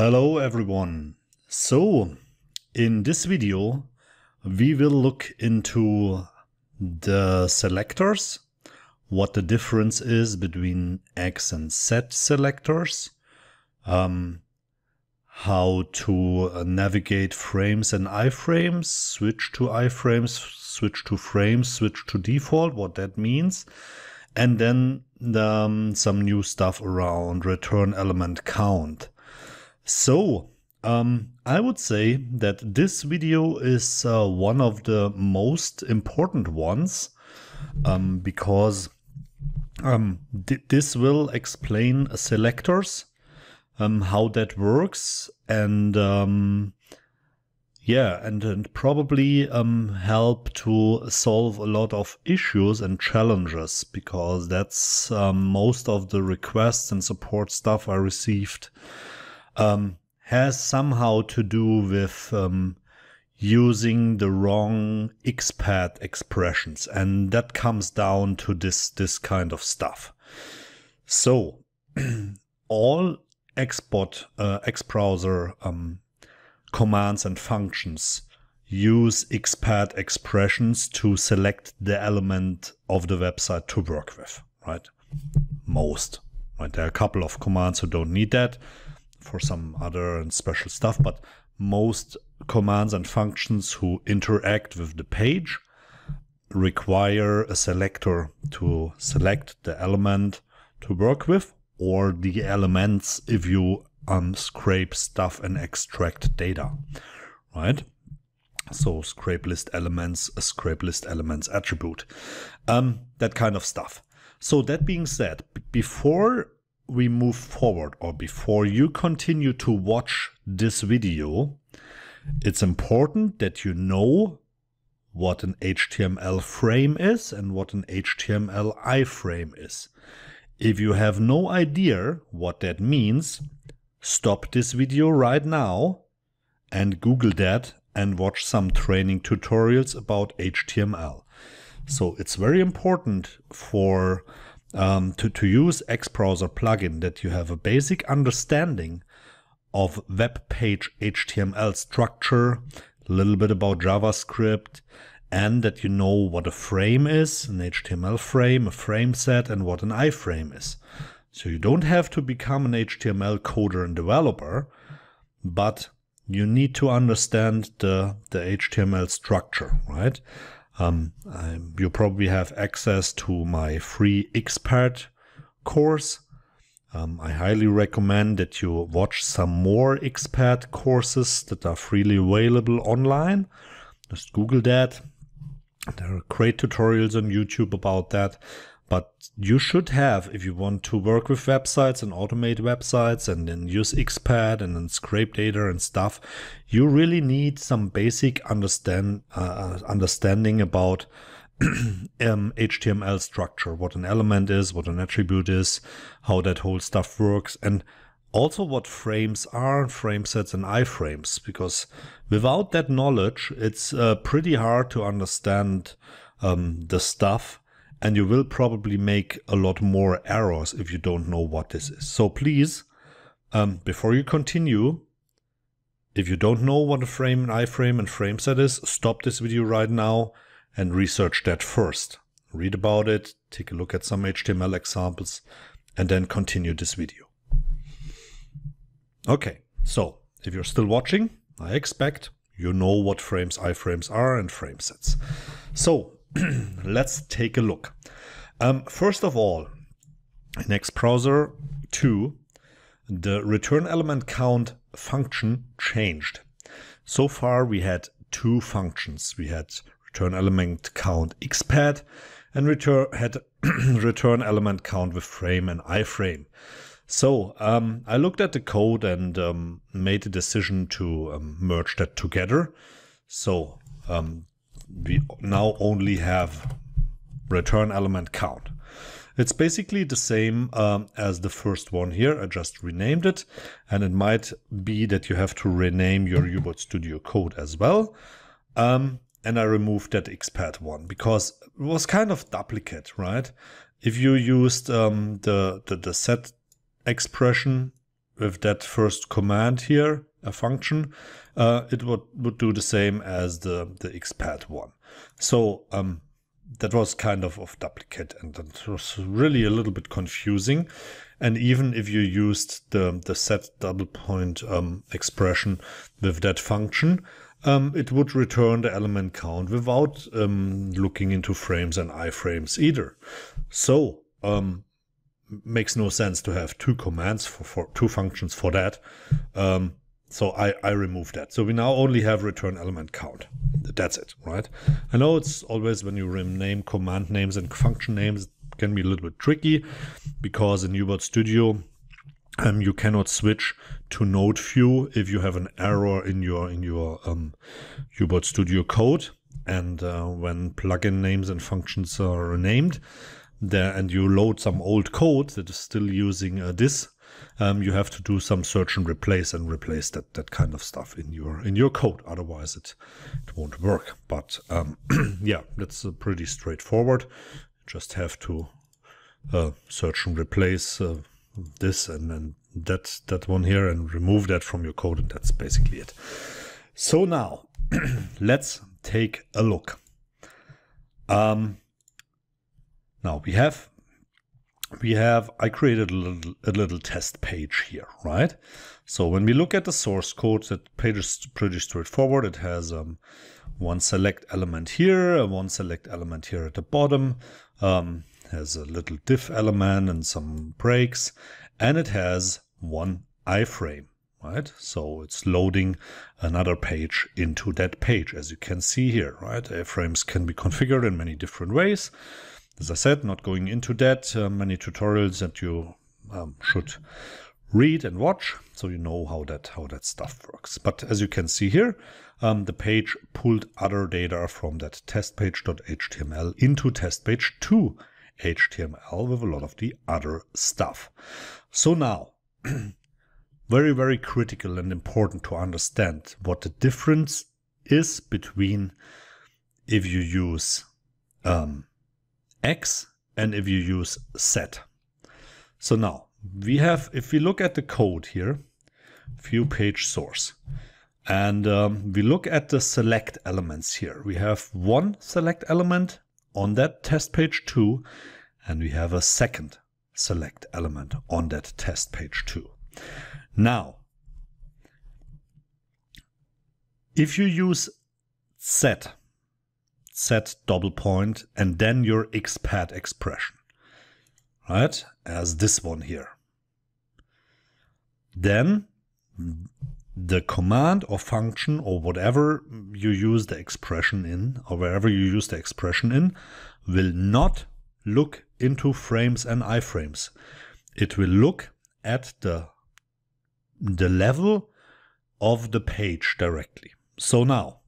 Hello everyone. So in this video we will look into the selectors, what the difference is between X and Z selectors, um, how to navigate frames and iframes, switch to iframes, switch to frames, switch to default, what that means, and then um, some new stuff around return element count. So, um, I would say that this video is uh, one of the most important ones um, because um, th this will explain selectors, um, how that works, and um, yeah, and, and probably um, help to solve a lot of issues and challenges because that's most of the requests and support stuff I received um, has somehow to do with um, using the wrong expat expressions, and that comes down to this this kind of stuff. So all export uh, X browser um, commands and functions use expat expressions to select the element of the website to work with, right? Most, right? There are a couple of commands who don't need that for some other and special stuff, but most commands and functions who interact with the page require a selector to select the element to work with or the elements if you um, scrape stuff and extract data, right? So scrape list elements, a scrape list elements attribute, um, that kind of stuff. So that being said, before we move forward or before you continue to watch this video, it's important that you know what an HTML frame is and what an HTML iframe is. If you have no idea what that means, stop this video right now and Google that and watch some training tutorials about HTML. So it's very important for um, to, to use X-Browser plugin that you have a basic understanding of web page HTML structure, a little bit about JavaScript, and that you know what a frame is, an HTML frame, a frame set, and what an iframe is. So you don't have to become an HTML coder and developer, but you need to understand the, the HTML structure, right? Um, you probably have access to my free expert course. Um, I highly recommend that you watch some more expert courses that are freely available online. Just Google that. There are great tutorials on YouTube about that. But you should have, if you want to work with websites and automate websites and then use Xpad and then scrape data and stuff, you really need some basic understand uh, uh understanding about um, HTML structure, what an element is, what an attribute is, how that whole stuff works, and also what frames are, frame sets and iframes, because without that knowledge, it's uh, pretty hard to understand um, the stuff and you will probably make a lot more errors if you don't know what this is. So please, um, before you continue, if you don't know what a frame, and iframe, and frame set is, stop this video right now and research that first. Read about it, take a look at some HTML examples, and then continue this video. Okay, so if you're still watching, I expect you know what frames, iframes are and frame sets. So Let's take a look. Um, first of all, in XBrowser 2, the return element count function changed. So far we had two functions. We had return element count xpad and return had return element count with frame and iframe. So um, I looked at the code and um, made a decision to um, merge that together. So um, we now only have return element count. It's basically the same um, as the first one here. I just renamed it. And it might be that you have to rename your UBOT Studio code as well. Um, and I removed that expat one because it was kind of duplicate, right? If you used um, the, the, the set expression with that first command here, a function, uh, it would, would do the same as the, the expat one. So um, that was kind of, of duplicate and that was really a little bit confusing. And even if you used the, the set double point um, expression with that function, um, it would return the element count without um, looking into frames and iframes either. So um, makes no sense to have two commands for, for two functions for that. Um, so I, I remove that. So we now only have return element count. That's it, right? I know it's always when you rename command names and function names can be a little bit tricky because in UBot Studio um, you cannot switch to node view if you have an error in your in your um, UBot Studio code. And uh, when plugin names and functions are renamed, there and you load some old code that is still using uh, this, um, you have to do some search and replace and replace that that kind of stuff in your in your code. Otherwise, it, it won't work. But um, yeah, that's uh, pretty straightforward. Just have to uh, search and replace uh, this and then that that one here and remove that from your code, and that's basically it. So now let's take a look. Um, now we have, we have, I created a little, a little test page here, right? So when we look at the source code, that page is pretty straightforward. It has um, one select element here, uh, one select element here at the bottom, um, has a little diff element and some breaks, and it has one iframe, right? So it's loading another page into that page, as you can see here, right? Iframes can be configured in many different ways as I said, not going into that, uh, many tutorials that you um, should read and watch so you know how that how that stuff works but as you can see here um, the page pulled other data from that testpage.html into testpage 2html with a lot of the other stuff so now very very critical and important to understand what the difference is between if you use um, x and if you use set. So now we have, if we look at the code here, view page source, and um, we look at the select elements here. We have one select element on that test page two, and we have a second select element on that test page two. Now, if you use set, set double point and then your expat expression, right? As this one here. Then the command or function or whatever you use the expression in or wherever you use the expression in will not look into frames and iframes. It will look at the, the level of the page directly. So now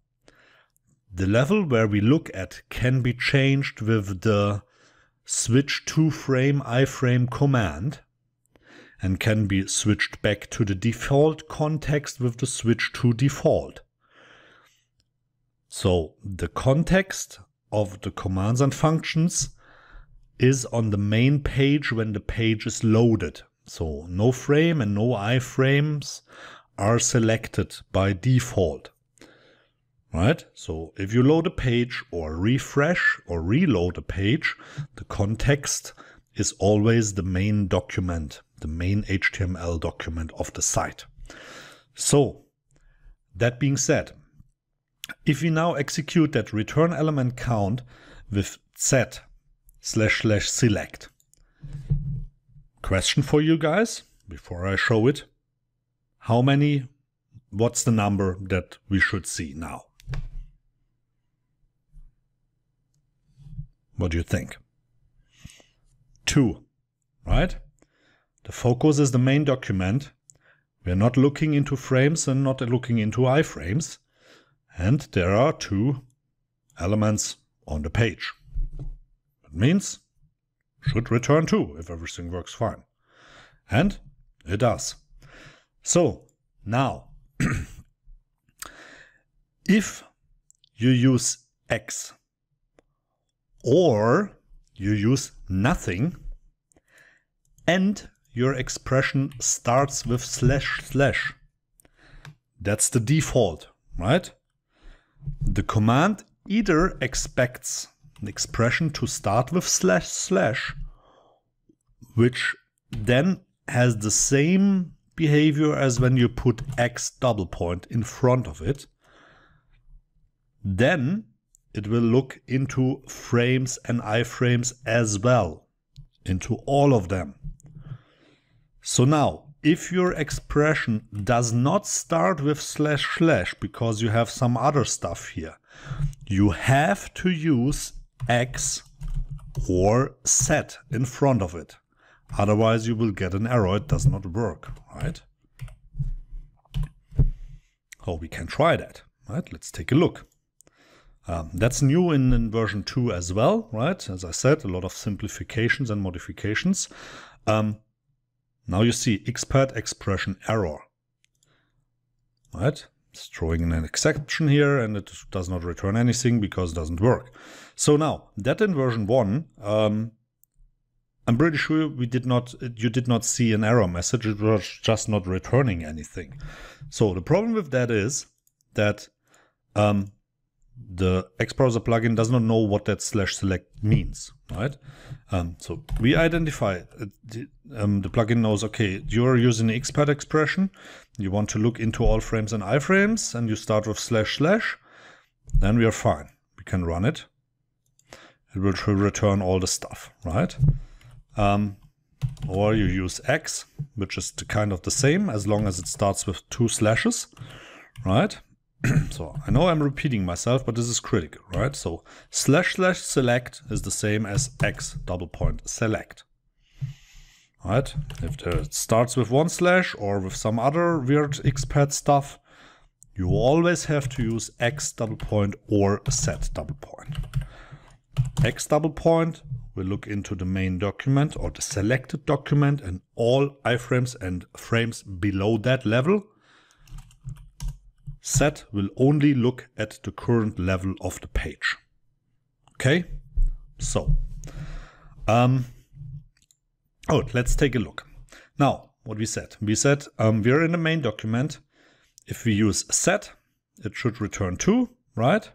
the level where we look at can be changed with the switch to frame iframe command and can be switched back to the default context with the switch to default. So the context of the commands and functions is on the main page when the page is loaded. So no frame and no iframes are selected by default right? So if you load a page or refresh or reload a page, the context is always the main document, the main HTML document of the site. So that being said, if we now execute that return element count with z slash slash select, question for you guys before I show it, how many, what's the number that we should see now? What do you think? Two, right? The focus is the main document. We are not looking into frames and not looking into iframes. And there are two elements on the page. It means should return two if everything works fine. And it does. So now, if you use X or you use nothing and your expression starts with slash slash. That's the default, right? The command either expects an expression to start with slash slash, which then has the same behavior as when you put x double point in front of it. Then it will look into frames and iframes as well, into all of them. So now, if your expression does not start with slash slash because you have some other stuff here, you have to use x or set in front of it. Otherwise you will get an error, it does not work, right? Oh, we can try that, right? Let's take a look. Um, that's new in, in, version 2 as well, right? As I said, a lot of simplifications and modifications. Um, now you see expert expression error, right? It's throwing an exception here and it does not return anything because it doesn't work. So now that in version 1, um, I'm pretty sure we did not, you did not see an error message. It was just not returning anything. So the problem with that is that um, the X-Browser plugin does not know what that slash select means, right? Um, so we identify, uh, the, um, the, plugin knows, okay, you're using the XPath expression, you want to look into all frames and iframes, and you start with slash slash, then we are fine. We can run it. It will return all the stuff, right? Um, or you use X, which is the kind of the same, as long as it starts with two slashes, right? so I know I'm repeating myself, but this is critical, right? So slash slash select is the same as x double point select. Right? If it starts with one slash or with some other weird xpad stuff, you always have to use x double point or set double point. x double point will look into the main document or the selected document and all iframes and frames below that level set will only look at the current level of the page. Okay, so um, oh, let's take a look. Now, what we said, we said um, we are in the main document. If we use set, it should return two, right?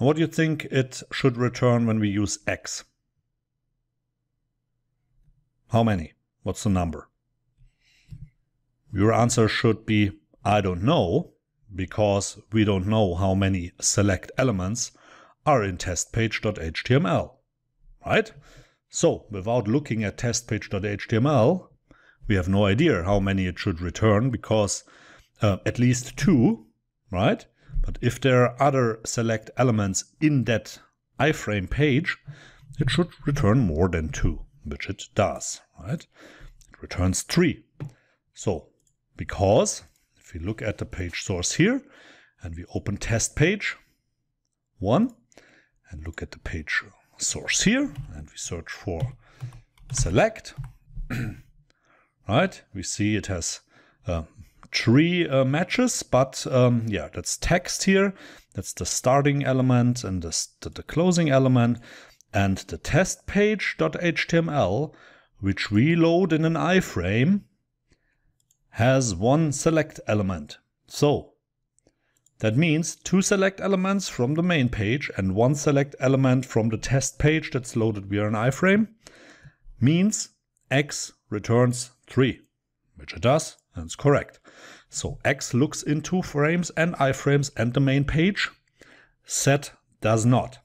And what do you think it should return when we use x? How many? What's the number? Your answer should be I don't know, because we don't know how many select elements are in testpage.html, right? So without looking at testpage.html, we have no idea how many it should return because uh, at least two, right? But if there are other select elements in that iframe page, it should return more than two, which it does, right? It returns three. So because if we look at the page source here and we open test page one and look at the page source here and we search for select, right? We see it has uh, three uh, matches, but um, yeah, that's text here. That's the starting element and the, the closing element and the test page.html, which we load in an iframe has one select element. So that means two select elements from the main page and one select element from the test page that's loaded via an iframe means x returns 3, which it does and it's correct. So x looks into frames and iframes and the main page. Set does not.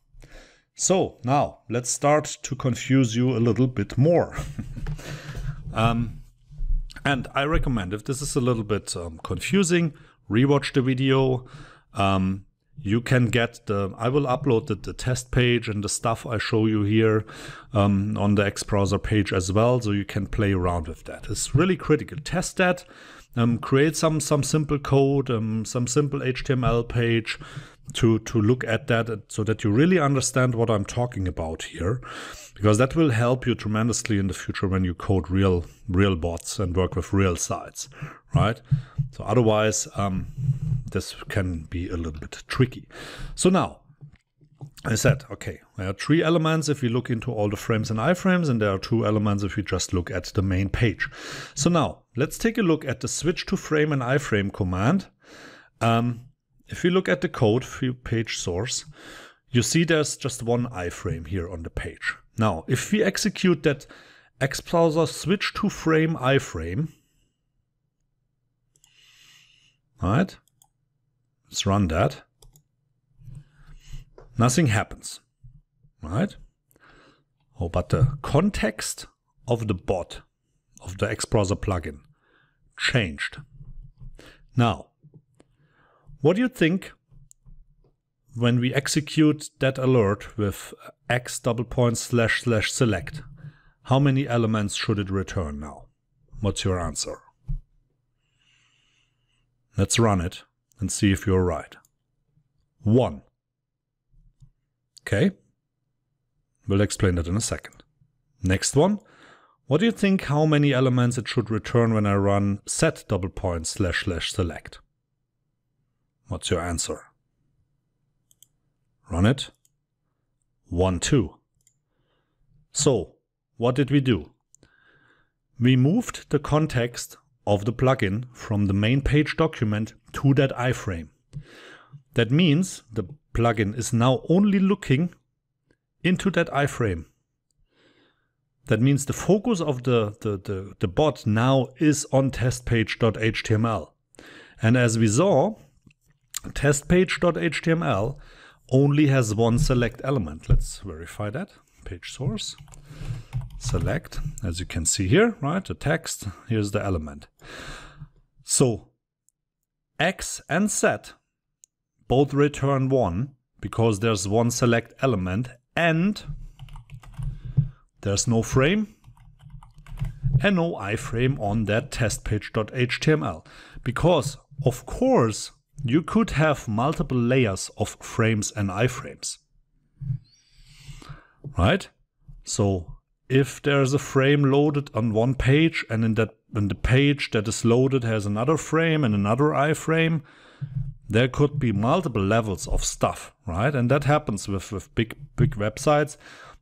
So now let's start to confuse you a little bit more. um, and I recommend if this is a little bit um, confusing, rewatch the video. Um, you can get the, I will upload the, the, test page and the stuff I show you here um, on the X browser page as well. So you can play around with that. It's really critical. Test that, um, create some, some simple code, um, some simple HTML page, to to look at that so that you really understand what I'm talking about here because that will help you tremendously in the future when you code real real bots and work with real sites right so otherwise um, this can be a little bit tricky so now I said okay there are three elements if we look into all the frames and iframes and there are two elements if we just look at the main page so now let's take a look at the switch to frame and iframe command um, if you look at the code view page source, you see there's just one iframe here on the page. Now, if we execute that xbrowser switch to frame iframe, right? Let's run that. Nothing happens, right? Oh, but the context of the bot, of the xbrowser plugin, changed. Now, what do you think when we execute that alert with x double point slash slash select? How many elements should it return now? What's your answer? Let's run it and see if you're right. One. Okay. We'll explain that in a second. Next one. What do you think how many elements it should return when I run set double point slash slash select? What's your answer? Run it. 1, 2. So, what did we do? We moved the context of the plugin from the main page document to that iframe. That means the plugin is now only looking into that iframe. That means the focus of the, the, the, the bot now is on testpage.html. And as we saw, testpage.html only has one select element. Let's verify that. Page source, select, as you can see here, right? The text, here's the element. So x and set both return one because there's one select element and there's no frame and no iframe on that testpage.html because of course you could have multiple layers of frames and iframes. Right? So if there is a frame loaded on one page and in that in the page that is loaded has another frame and another iframe, there could be multiple levels of stuff, right? And that happens with, with big big websites.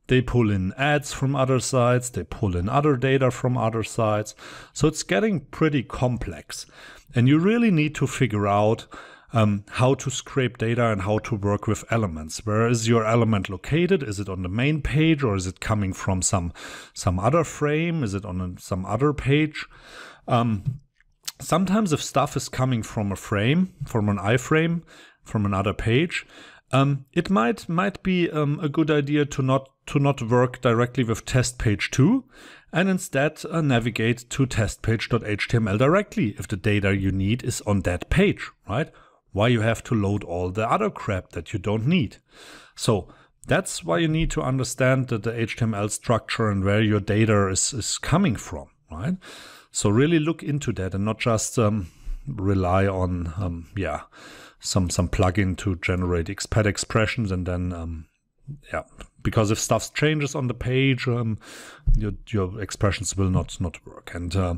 They pull in ads from other sites, they pull in other data from other sites. So it's getting pretty complex. And you really need to figure out um, how to scrape data and how to work with elements. Where is your element located? Is it on the main page or is it coming from some some other frame? Is it on a, some other page? Um, sometimes if stuff is coming from a frame, from an iframe, from another page, um, it might might be um, a good idea to not to not work directly with test page 2 and instead uh, navigate to testpage.html directly if the data you need is on that page, right? why you have to load all the other crap that you don't need. So that's why you need to understand that the HTML structure and where your data is, is coming from, right? So really look into that and not just um, rely on, um, yeah, some some plugin to generate expat expressions and then, um, yeah, because if stuff changes on the page, um, your, your expressions will not not work. And uh,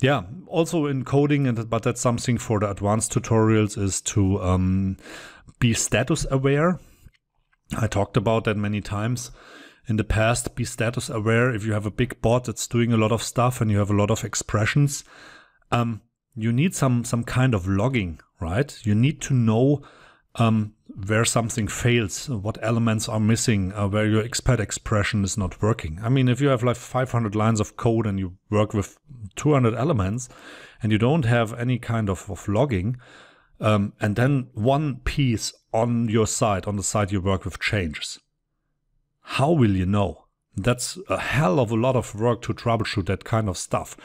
yeah, also in coding, and but that's something for the advanced tutorials is to um, be status aware. I talked about that many times in the past. Be status aware. If you have a big bot that's doing a lot of stuff and you have a lot of expressions, um, you need some some kind of logging, right? You need to know um, where something fails, what elements are missing, uh, where your expat expression is not working. I mean, if you have like 500 lines of code and you work with 200 elements and you don't have any kind of, of logging, um, and then one piece on your side, on the side you work with changes, how will you know? That's a hell of a lot of work to troubleshoot that kind of stuff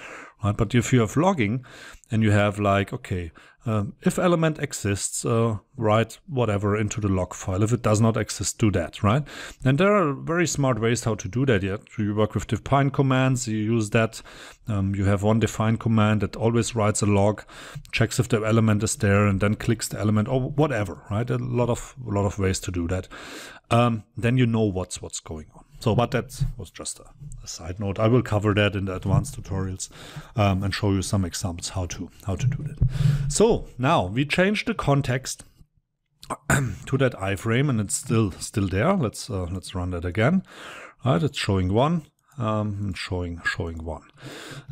right? But if you have logging and you have like, okay, um, if element exists, uh, write whatever into the log file. If it does not exist, do that, right? And there are very smart ways how to do that yet. You work with define commands, you use that. Um, you have one define command that always writes a log, checks if the element is there, and then clicks the element or whatever, right? A lot of a lot of ways to do that. Um, then you know what's what's going on. So, but that was just a, a, side note. I will cover that in the advanced tutorials um, and show you some examples how to how to do that. So now we change the context to that iframe, and it's still still there. Let's uh, let's run that again. All right, it's showing one. Um, showing showing one.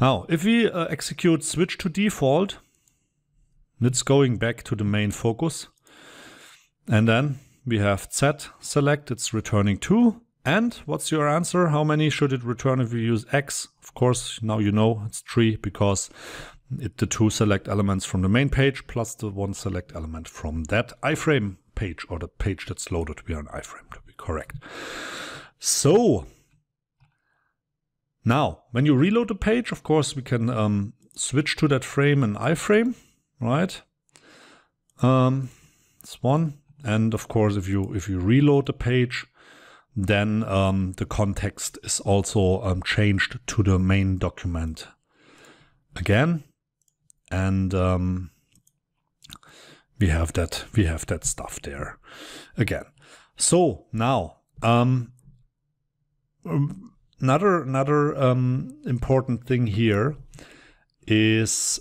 Now, if we uh, execute switch to default, it's going back to the main focus, and then we have set select. It's returning two. And what's your answer? How many should it return if you use X? Of course, now you know it's three because it, the two select elements from the main page plus the one select element from that iframe page or the page that's loaded via an iframe to be correct. So now when you reload the page, of course, we can um, switch to that frame and iframe, right? Um, it's one. And of course, if you if you reload the page, then um, the context is also um, changed to the main document again. And um, we have that we have that stuff there again. So now um, um, another another um, important thing here is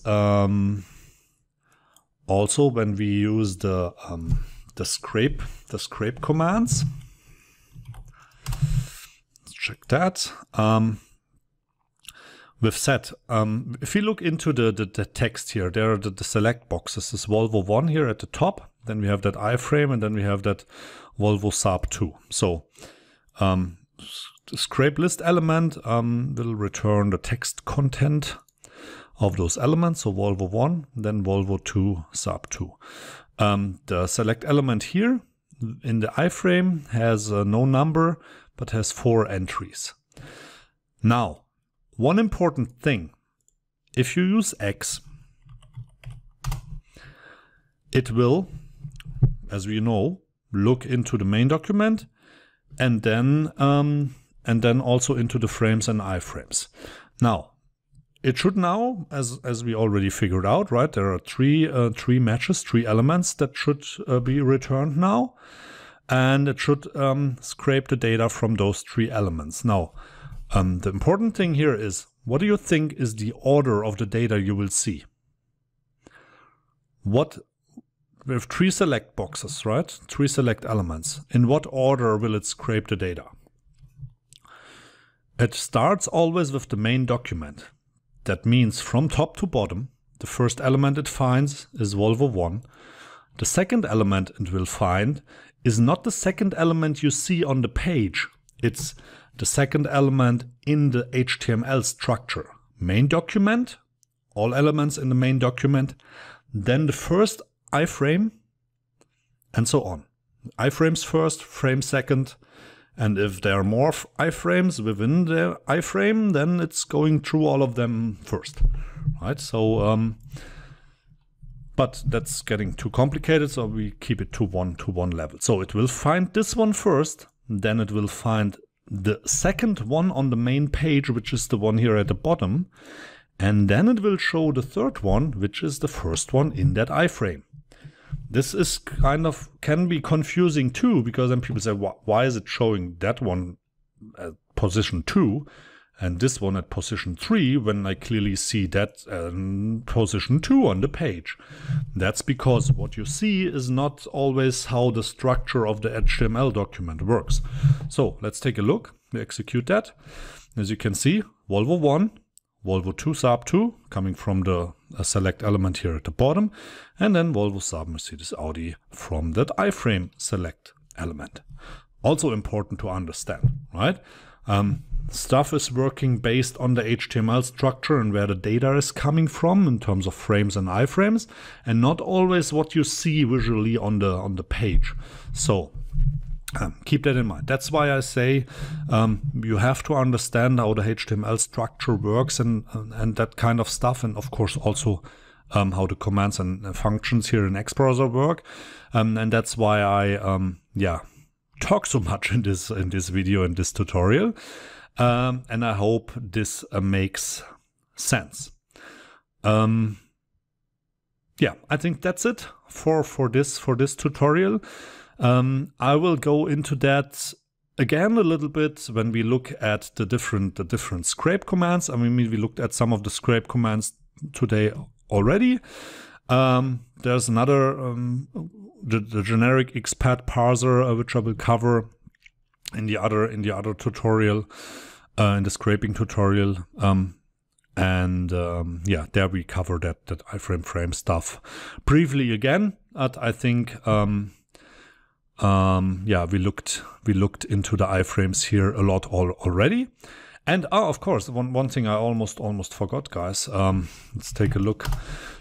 also when we use the the scrape the scrape commands check that. Um, with that, um, if you look into the, the, the, text here, there are the, the select boxes. This Volvo 1 here at the top, then we have that iframe, and then we have that Volvo Saab 2. So um, scrape list element um, will return the text content of those elements. So Volvo 1, then Volvo 2, Saab 2. Um, the select element here in the iframe has uh, no number but has four entries. Now, one important thing, if you use X, it will, as we know, look into the main document and then um, and then also into the frames and iframes. Now, it should now, as as we already figured out, right? There are three uh, three matches, three elements that should uh, be returned now and it should um, scrape the data from those three elements. Now, um, the important thing here is what do you think is the order of the data you will see? What with three select boxes, right? Three select elements. In what order will it scrape the data? It starts always with the main document. That means from top to bottom, the first element it finds is Volvo 1. The second element it will find is not the second element you see on the page. It's the second element in the HTML structure. Main document, all elements in the main document, then the first iframe, and so on. Iframes first, frame second, and if there are more iframes within the iframe, then it's going through all of them first, right? So um, but that's getting too complicated, so we keep it to one to one level. So it will find this one first, then it will find the second one on the main page, which is the one here at the bottom, and then it will show the third one, which is the first one in that iframe. This is kind of can be confusing too, because then people say, why is it showing that one at position two? and this one at position 3 when I clearly see that um, position 2 on the page. That's because what you see is not always how the structure of the HTML document works. So let's take a look, we execute that. As you can see, Volvo 1, Volvo 2 sub 2 coming from the uh, select element here at the bottom and then Volvo sub Mercedes Audi from that iframe select element. Also important to understand, right? Um, stuff is working based on the HTML structure and where the data is coming from in terms of frames and iframes, and not always what you see visually on the on the page. So um, keep that in mind. That's why I say um, you have to understand how the HTML structure works and and that kind of stuff, and of course also um, how the commands and uh, functions here in XBrowser work. Um, and that's why I um, yeah talk so much in this in this video and this tutorial. Um, and I hope this uh, makes sense. Um, yeah, I think that's it for, for this for this tutorial. Um, I will go into that again a little bit when we look at the different the different scrape commands. I mean, we looked at some of the scrape commands today already. Um, there's another, um, the, the, generic expat parser, uh, which I will cover in the other in the other tutorial, uh, in the scraping tutorial. Um, and um, yeah, there we cover that that iframe frame stuff briefly again. But I think um, um, yeah, we looked we looked into the iframes here a lot all, already. And oh, of course, one one thing I almost almost forgot, guys. Um, let's take a look.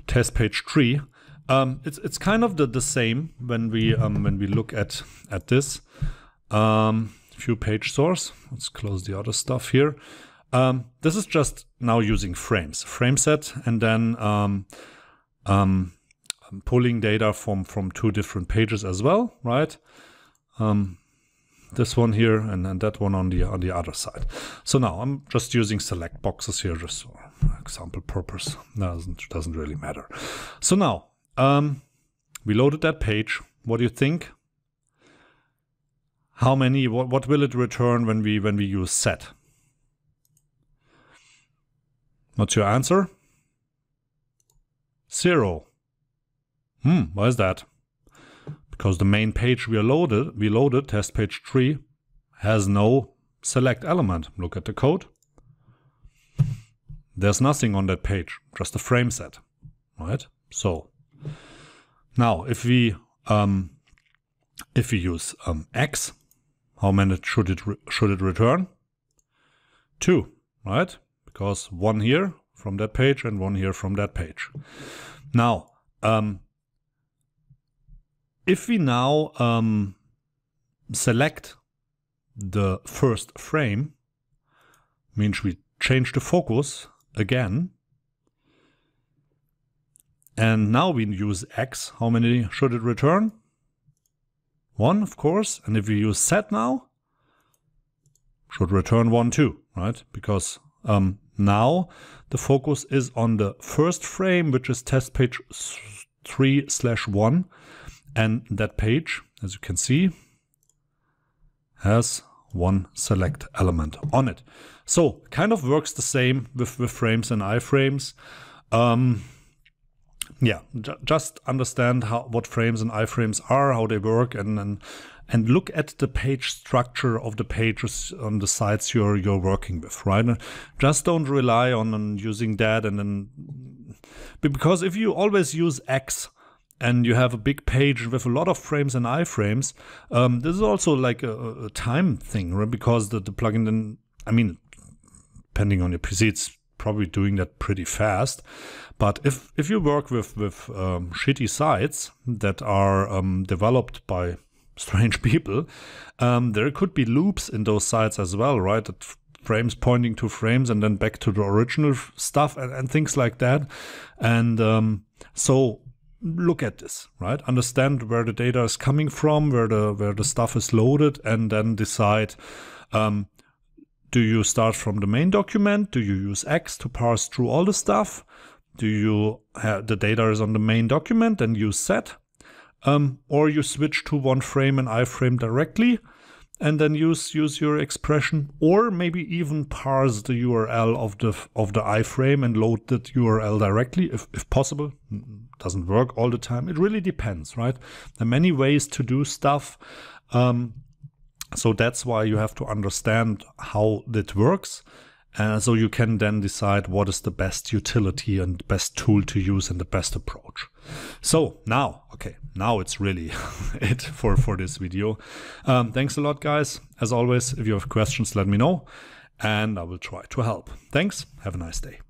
Test page three. Um, it's it's kind of the the same when we um, when we look at at this. Um, view page source. Let's close the other stuff here. Um, this is just now using frames, frame set, and then um, um, pulling data from, from two different pages as well, right? Um, this one here and, and that one on the on the other side. So now I'm just using select boxes here, just for example purpose. Doesn't doesn't really matter. So now um, we loaded that page. What do you think? how many, what, what will it return when we, when we use set? What's your answer? Zero. Hmm, why is that? Because the main page we loaded, we loaded, test page 3, has no select element. Look at the code. There's nothing on that page, just a frame set, right? So, now if we, um, if we use um, X how many should it should it return? Two, right? Because one here from that page and one here from that page. Now, um, if we now um, select the first frame, means we change the focus again. And now we use X. How many should it return? 1, of course, and if we use set now, should return 1 too, right? Because um, now the focus is on the first frame, which is test page 3 slash 1. And that page, as you can see, has one select element on it. So kind of works the same with, with frames and iframes. Um, yeah, ju- just understand how what frames and iframes are, how they work, and and and look at the page structure of the pages on the sites you're you're working with, right? Just don't rely on, on using that, and then because if you always use X and you have a big page with a lot of frames and iframes, um, this is also like a, a time thing, right? Because the, the plugin then, I mean, depending on your PC, it's probably doing that pretty fast. But if, if you work with, with um, shitty sites that are um, developed by strange people, um, there could be loops in those sites as well, right? That frames pointing to frames and then back to the original stuff and, and things like that. And um, so look at this, right? Understand where the data is coming from, where the where the stuff is loaded, and then decide um, do you start from the main document? Do you use X to parse through all the stuff? do you have the data is on the main document and you set um, or you switch to one frame and iframe directly and then use use your expression or maybe even parse the url of the of the iframe and load that url directly if, if possible mm, mm, doesn't work all the time it really depends right there are many ways to do stuff um, so that's why you have to understand how that works uh, so you can then decide what is the best utility and best tool to use and the best approach. So now, okay, now it's really it for, for this video. Um, thanks a lot, guys. As always, if you have questions, let me know and I will try to help. Thanks. Have a nice day.